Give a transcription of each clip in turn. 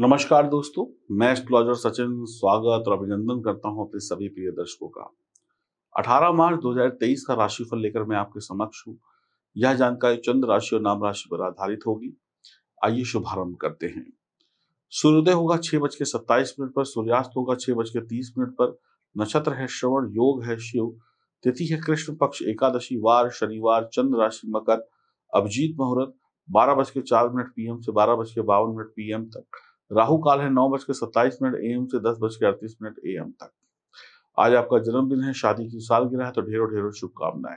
नमस्कार दोस्तों मैं एस्ट्रोलॉजर सचिन स्वागत और अभिनंदन करता हूं अपने सभी प्रिय दर्शकों का 18 मार्च 2023 का राशिफल लेकर मैं आपके समक्ष हूं यह जानकारी चंद्र राशि और नाम राशि पर आधारित होगी आइए शुभारंभ करते हैं सूर्योदय होगा छह बज के सत्ताईस मिनट पर सूर्यास्त होगा छह बज के तीस मिनट पर नक्षत्र है श्रवण योग है शिव तिथि है कृष्ण पक्ष एकादशी वार शनिवार चंद्र राशि मकर अभिजीत मुहूर्त बारह बज के चार मिनट पीएम से बारह बज के बावन मिनट पीएम तक राहु काल है नौ बजकर सत्ताईस मिनट एम से दस बजकर अड़तीस मिनट ए एम तक आज आपका जन्मदिन है शादी की सालगिरह है तो ढेरों ढेरों शुभकामनाएं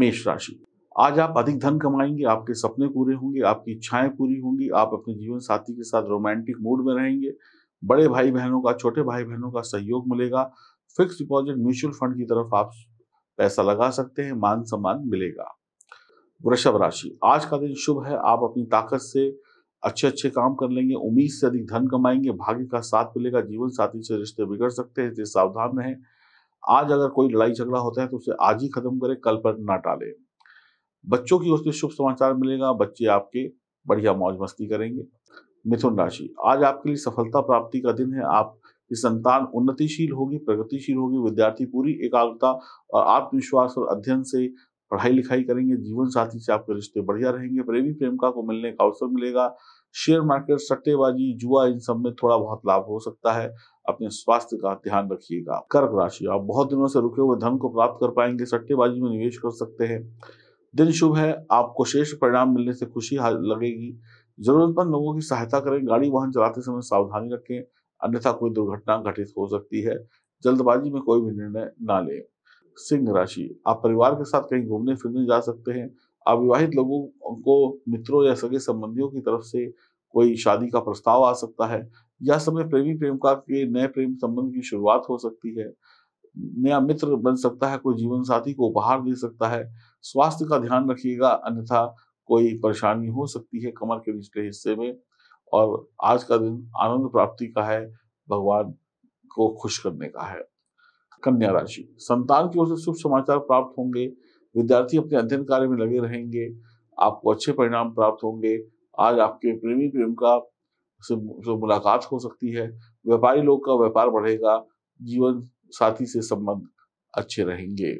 मेष राशि आज आप अधिक धन कमाएंगे आपके सपने पूरे होंगे आपकी इच्छाएं पूरी होंगी आप अपने जीवन साथी के साथ रोमांटिक मूड में रहेंगे बड़े भाई बहनों का छोटे भाई बहनों का सहयोग मिलेगा फिक्स डिपॉजिट म्यूचुअल फंड की तरफ आप पैसा लगा सकते हैं मान सम्मान मिलेगा वृषभ राशि आज का दिन शुभ है आप अपनी ताकत से अच्छे अच्छे काम कर लेंगे उम्मीद से अधिक धन कमाएंगे भाग्य का साथ मिलेगा जीवन साथी से रिश्ते बिगड़ सकते हैं इसलिए सावधान रहें आज अगर कोई लड़ाई झगड़ा होता है तो उसे आज ही खत्म करें कल पर ना टाले बच्चों की ओर से शुभ समाचार मिलेगा बच्चे आपके बढ़िया मौज मस्ती करेंगे मिथुन राशि आज आपके लिए सफलता प्राप्ति का दिन है आप संतान उन्नतिशील होगी प्रगतिशील होगी विद्यार्थी पूरी एकाग्रता और आत्मविश्वास और अध्ययन से पढ़ाई लिखाई करेंगे जीवन साथी से आपके रिश्ते बढ़िया रहेंगे प्रेमी प्रेमिका को मिलने का अवसर मिलेगा शेयर मार्केट सट्टेबाजी जुआ इन सब में थोड़ा बहुत लाभ हो सकता है अपने स्वास्थ्य का ध्यान रखिएगा कर्क राशि आप बहुत दिनों से रुके हुए धन को प्राप्त कर पाएंगे सट्टेबाजी में निवेश कर सकते हैं दिन शुभ है आपको श्रेष्ठ परिणाम मिलने से खुशी लगेगी जरूरतमंद लोगों की सहायता करें गाड़ी वाहन चलाते समय सावधानी रखें अन्यथा कोई दुर्घटना घटित हो सकती है जल्दबाजी में कोई भी निर्णय ना लें सिंह राशि आप परिवार के साथ कहीं घूमने फिरने जा सकते हैं अविवाहित लोगों को मित्रों या सगे संबंधियों की तरफ से कोई शादी का प्रस्ताव आ सकता है या समय प्रेमी प्रेमिका के नए प्रेम संबंध की शुरुआत हो सकती है नया मित्र बन सकता है कोई जीवन साथी को उपहार दे सकता है स्वास्थ्य का ध्यान रखिएगा अन्यथा कोई परेशानी हो सकती है कमर के निचले हिस्से में और आज का दिन आनंद प्राप्ति का है भगवान को खुश करने का है कन्या राशि संतान की ओर से शुभ समाचार प्राप्त होंगे विद्यार्थी अपने अध्ययन कार्य में लगे रहेंगे आपको अच्छे परिणाम प्राप्त होंगे आज आपके प्रेमी प्रेम का से मुलाकात हो सकती है व्यापारी लोग का व्यापार बढ़ेगा जीवन साथी से संबंध अच्छे रहेंगे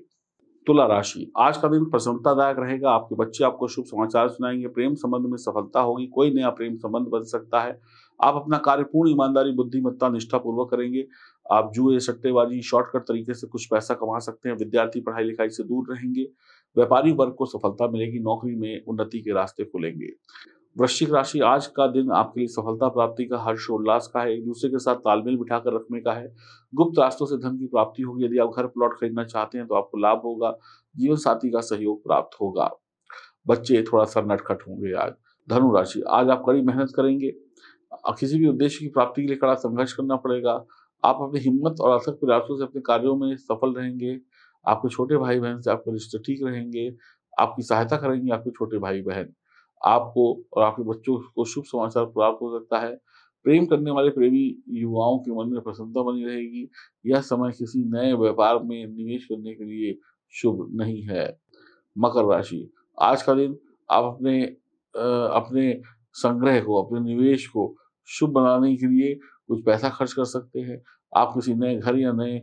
तुला राशि आज का दिन प्रसन्नतादायक रहेगा आपके बच्चे आपको शुभ समाचार सुनाएंगे प्रेम संबंध में सफलता होगी कोई नया प्रेम संबंध बन सकता है आप अपना कार्य पूर्ण ईमानदारी बुद्धिमत्ता निष्ठापूर्वक करेंगे आप जुए सट्टेबाजी शॉर्टकट तरीके से कुछ पैसा कमा सकते हैं विद्यार्थी पढ़ाई लिखाई से दूर रहेंगे व्यापारी वर्ग को सफलता मिलेगी नौकरी में उन्नति के रास्ते खुलेंगे वृश्चिक राशि आज का दिन आपके लिए सफलता प्राप्ति का उल्लास का है एक दूसरे के साथ तालमेल बिठाकर रखने का है गुप्त रास्तों से धन की प्राप्ति होगी यदि आप घर प्लॉट खरीदना चाहते हैं तो आपको लाभ होगा जीवन साथी का सहयोग प्राप्त होगा बच्चे थोड़ा सा नटखट होंगे आज धनु राशि आज आप कड़ी मेहनत करेंगे किसी भी उद्देश्य की प्राप्ति के लिए कड़ा संघर्ष करना पड़ेगा आप अपनी हिम्मत और असर के रास्तों से अपने कार्यों में सफल रहेंगे आपके छोटे भाई बहन से आपके रिश्ते ठीक रहेंगे आपकी सहायता करेंगे आपके छोटे भाई बहन आपको और आपके बच्चों को शुभ समाचार प्राप्त हो सकता है प्रेम करने वाले प्रेमी युवाओं के मन में प्रसन्नता बनी रहेगी यह समय किसी नए व्यापार में निवेश करने के लिए शुभ नहीं है मकर राशि आज का दिन आप अपने अपने संग्रह को अपने निवेश को शुभ बनाने के लिए कुछ पैसा खर्च कर सकते हैं आप किसी नए घर या नए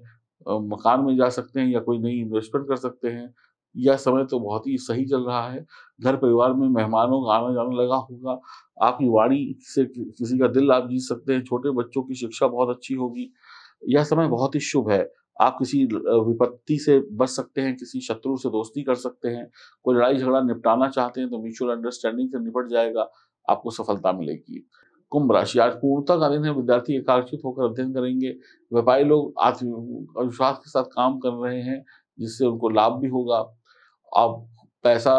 मकान में जा सकते हैं या कोई नई इन्वेस्टमेंट कर सकते हैं यह समय तो बहुत ही सही चल रहा है घर परिवार में मेहमानों का आना जाना लगा होगा आपकी वाणी से किसी का दिल आप जीत सकते हैं छोटे बच्चों की शिक्षा बहुत अच्छी होगी यह समय बहुत ही शुभ है आप किसी विपत्ति से बच सकते हैं किसी शत्रु से दोस्ती कर सकते हैं कोई लड़ाई झगड़ा निपटाना चाहते हैं तो म्यूचुअल अंडरस्टैंडिंग से निपट जाएगा आपको सफलता मिलेगी कुंभ राशि आज पूर्णता का दिन है विद्यार्थी एकाक्षित होकर अध्ययन करेंगे व्यापारी लोग आत्मविश्वास के साथ काम कर रहे हैं जिससे उनको लाभ भी होगा आप पैसा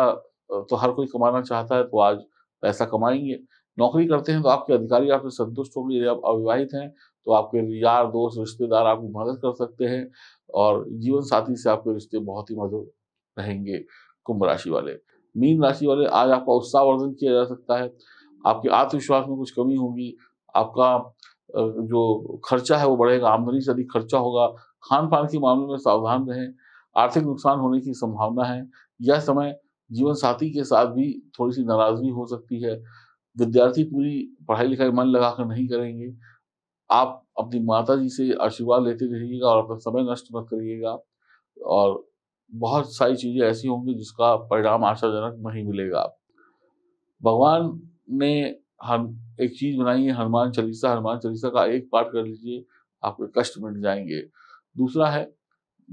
तो हर कोई कमाना चाहता है तो आज पैसा कमाएंगे नौकरी करते हैं तो आपके अधिकारी आपसे संतुष्ट होंगे यदि आप अविवाहित हैं तो आपके यार दोस्त रिश्तेदार आपकी मदद कर सकते हैं और जीवन साथी से आपके रिश्ते बहुत ही मधुर रहेंगे कुंभ राशि वाले मीन राशि वाले आज आपका उत्साह किया जा सकता है आपके आत्मविश्वास में कुछ कमी होगी आपका जो खर्चा है वो बढ़ेगा आमदनी से अधिक खर्चा होगा खान पान के मामले में सावधान रहें आर्थिक नुकसान होने की संभावना है यह समय जीवन साथी के साथ भी थोड़ी सी नाराजगी हो सकती है विद्यार्थी पूरी पढ़ाई लिखाई मन लगा कर नहीं करेंगे आप अपनी माता जी से आशीर्वाद लेते रहिएगा और अपना समय नष्ट मत करिएगा और बहुत सारी चीज़ें ऐसी होंगी जिसका परिणाम आशाजनक नहीं मिलेगा भगवान ने हम एक चीज बनाई है हनुमान चालीसा हनुमान चालीसा का एक पाठ कर लीजिए आपके कष्ट मिट जाएंगे दूसरा है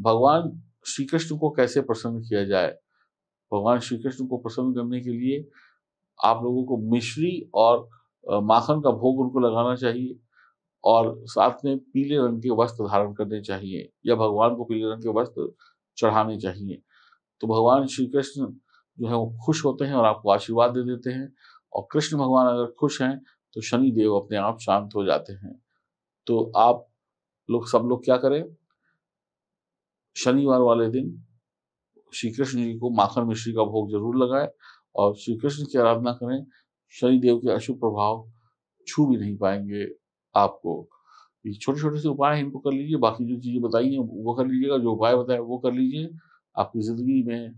भगवान श्री कृष्ण को कैसे प्रसन्न किया जाए भगवान श्री कृष्ण को प्रसन्न करने के लिए आप लोगों को मिश्री और माखन का भोग उनको लगाना चाहिए और साथ में पीले रंग के वस्त्र धारण करने चाहिए या भगवान को पीले रंग के वस्त्र चढ़ाने चाहिए तो भगवान श्री कृष्ण जो है वो खुश होते हैं और आपको आशीर्वाद दे देते हैं और कृष्ण भगवान अगर खुश हैं तो शनि देव अपने आप शांत हो जाते हैं तो आप लोग सब लोग क्या करें शनिवार वाले दिन श्री कृष्ण जी को माखन मिश्री का भोग जरूर लगाएं और श्री कृष्ण की आराधना करें शनिदेव के अशुभ प्रभाव छू भी नहीं पाएंगे आपको ये छोटे छोटे से उपाय इनको कर लीजिए बाकी जो चीज़ें बताई हैं वो कर लीजिएगा जो उपाय बताए वो कर लीजिए आपकी ज़िंदगी में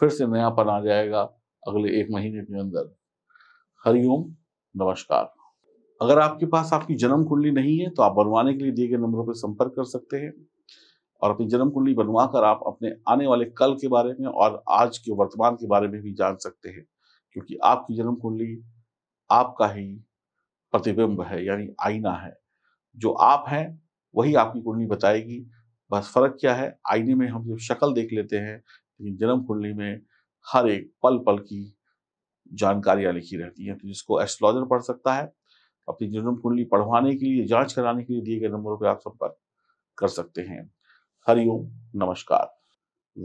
फिर से नयापन आ जाएगा अगले एक महीने के अंदर हरिओम नमस्कार अगर आपके पास आपकी जन्म कुंडली नहीं है तो आप बनवाने के लिए दिए गए नंबरों पर संपर्क कर सकते हैं और अपनी जन्म कुंडली बनवा कर आप अपने आने वाले कल के बारे में और आज के वर्तमान के बारे में भी जान सकते हैं क्योंकि आपकी जन्म कुंडली आपका ही प्रतिबिंब है यानी आईना है जो आप हैं वही आपकी कुंडली बताएगी बस फर्क क्या है आईने में हम जब शक्ल देख लेते हैं लेकिन जन्म कुंडली में हर एक पल पल की जानकारियां लिखी रहती हैं तो जिसको एस्ट्रोलॉजर पढ़ सकता है अपनी जन्म कुंडली पढ़वाने के लिए जांच कराने के लिए दिए गए नंबरों पर आप संपर्क कर सकते हैं हरिओम नमस्कार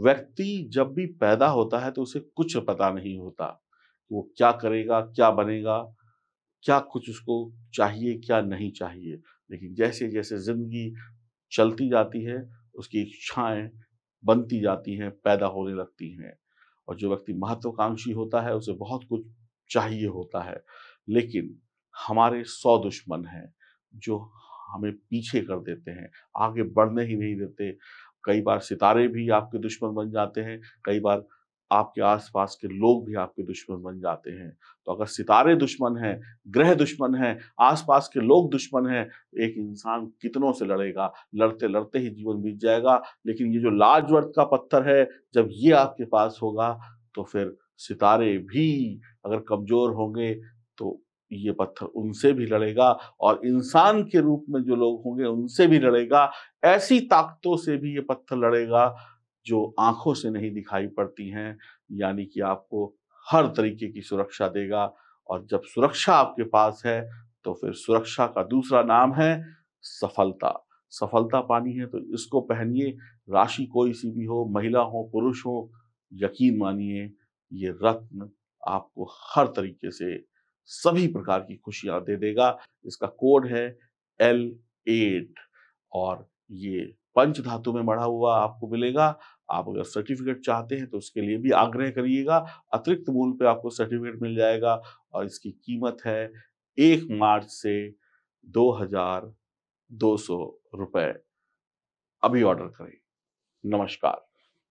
व्यक्ति जब भी पैदा होता है तो उसे कुछ पता नहीं होता कि वो क्या करेगा क्या बनेगा क्या कुछ उसको चाहिए क्या नहीं चाहिए लेकिन जैसे जैसे जिंदगी चलती जाती है उसकी इच्छाएं बनती जाती हैं पैदा होने लगती हैं और जो व्यक्ति महत्वाकांक्षी होता है उसे बहुत कुछ चाहिए होता है लेकिन हमारे सौ दुश्मन हैं जो हमें पीछे कर देते हैं आगे बढ़ने ही नहीं देते कई बार सितारे भी आपके दुश्मन बन जाते हैं कई बार आपके आसपास के लोग भी आपके दुश्मन बन जाते हैं तो अगर सितारे दुश्मन हैं ग्रह दुश्मन हैं आसपास के लोग दुश्मन हैं एक इंसान कितनों से लड़ेगा लड़ते लड़ते ही जीवन बीत जाएगा लेकिन ये जो लाजवर्त का पत्थर है जब ये आपके पास होगा तो फिर सितारे भी अगर कमज़ोर होंगे तो ये पत्थर उनसे भी लड़ेगा और इंसान के रूप में जो लोग होंगे उनसे भी लड़ेगा ऐसी ताकतों से भी ये पत्थर लड़ेगा जो आंखों से नहीं दिखाई पड़ती हैं यानी कि आपको हर तरीके की सुरक्षा देगा और जब सुरक्षा आपके पास है तो फिर सुरक्षा का दूसरा नाम है सफलता सफलता पानी है तो इसको पहनिए राशि कोई सी भी हो महिला हो पुरुष हो यकीन मानिए ये रत्न आपको हर तरीके से सभी प्रकार की खुशियां दे देगा इसका कोड है एल एट और ये पंच धातु में बढ़ा हुआ आपको मिलेगा आप अगर सर्टिफिकेट चाहते हैं तो उसके लिए भी आग्रह करिएगा अतिरिक्त मूल्य पे आपको सर्टिफिकेट मिल जाएगा और इसकी कीमत है एक मार्च से दो हजार दो सौ रुपये अभी ऑर्डर करें नमस्कार